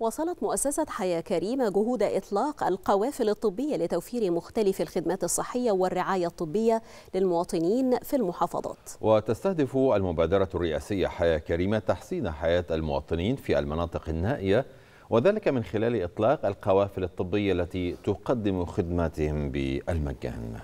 وصلت مؤسسة حياة كريمة جهود إطلاق القوافل الطبية لتوفير مختلف الخدمات الصحية والرعاية الطبية للمواطنين في المحافظات وتستهدف المبادرة الرئاسية حياة كريمة تحسين حياة المواطنين في المناطق النائية وذلك من خلال إطلاق القوافل الطبية التي تقدم خدماتهم بالمجان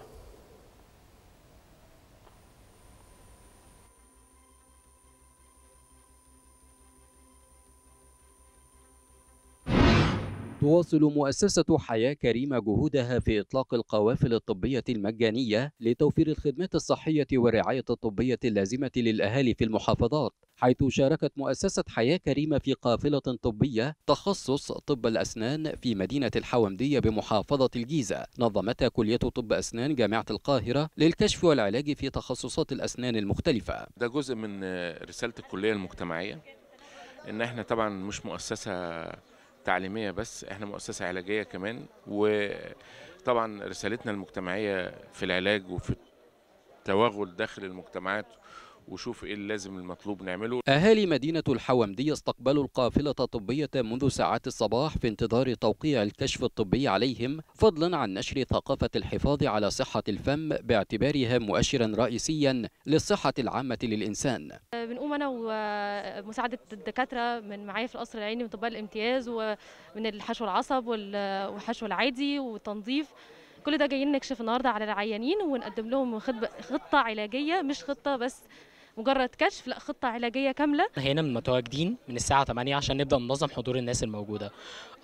تواصل مؤسسة حياة كريمة جهودها في إطلاق القوافل الطبية المجانية لتوفير الخدمات الصحية والرعاية الطبية اللازمة للأهالي في المحافظات حيث شاركت مؤسسة حياة كريمة في قافلة طبية تخصص طب الأسنان في مدينة الحومدية بمحافظة الجيزة نظمتها كلية طب أسنان جامعة القاهرة للكشف والعلاج في تخصصات الأسنان المختلفة ده جزء من رسالة الكلية المجتمعية إن إحنا طبعا مش مؤسسة تعليميه بس احنا مؤسسه علاجيه كمان وطبعا رسالتنا المجتمعيه في العلاج وفي التوغل داخل المجتمعات وشوف ايه اللي لازم المطلوب نعمله اهالي مدينه الحوامدية استقبلوا القافله الطبيه منذ ساعات الصباح في انتظار توقيع الكشف الطبي عليهم فضلا عن نشر ثقافه الحفاظ على صحه الفم باعتبارها مؤشرا رئيسيا للصحه العامه للانسان آه، اليوم انا ومساعده الدكاتره من معايا في القصر العيني واطباء الامتياز ومن الحشو العصب والحشو العادي والتنظيف كل ده جايين نكشف النهارده على العيانين ونقدم لهم خطه علاجيه مش خطه بس مجرد كشف لا خطه علاجيه كامله هنا متواجدين من الساعه 8 عشان نبدا ننظم حضور الناس الموجوده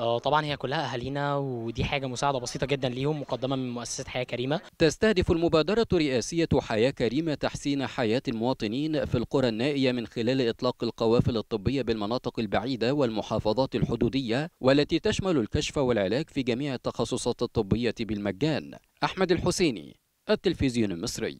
آه، طبعا هي كلها اهالينا ودي حاجه مساعده بسيطه جدا ليهم مقدمه من مؤسسه حياه كريمه تستهدف المبادره رئاسيه حياه كريمه تحسين حياه المواطنين في القرى النائيه من خلال اطلاق القوافل الطبيه بالمناطق البعيده والمحافظات الحدوديه والتي تشمل الكشف والعلاج في جميع التخصصات الطبيه بالمجان احمد الحسيني التلفزيون المصري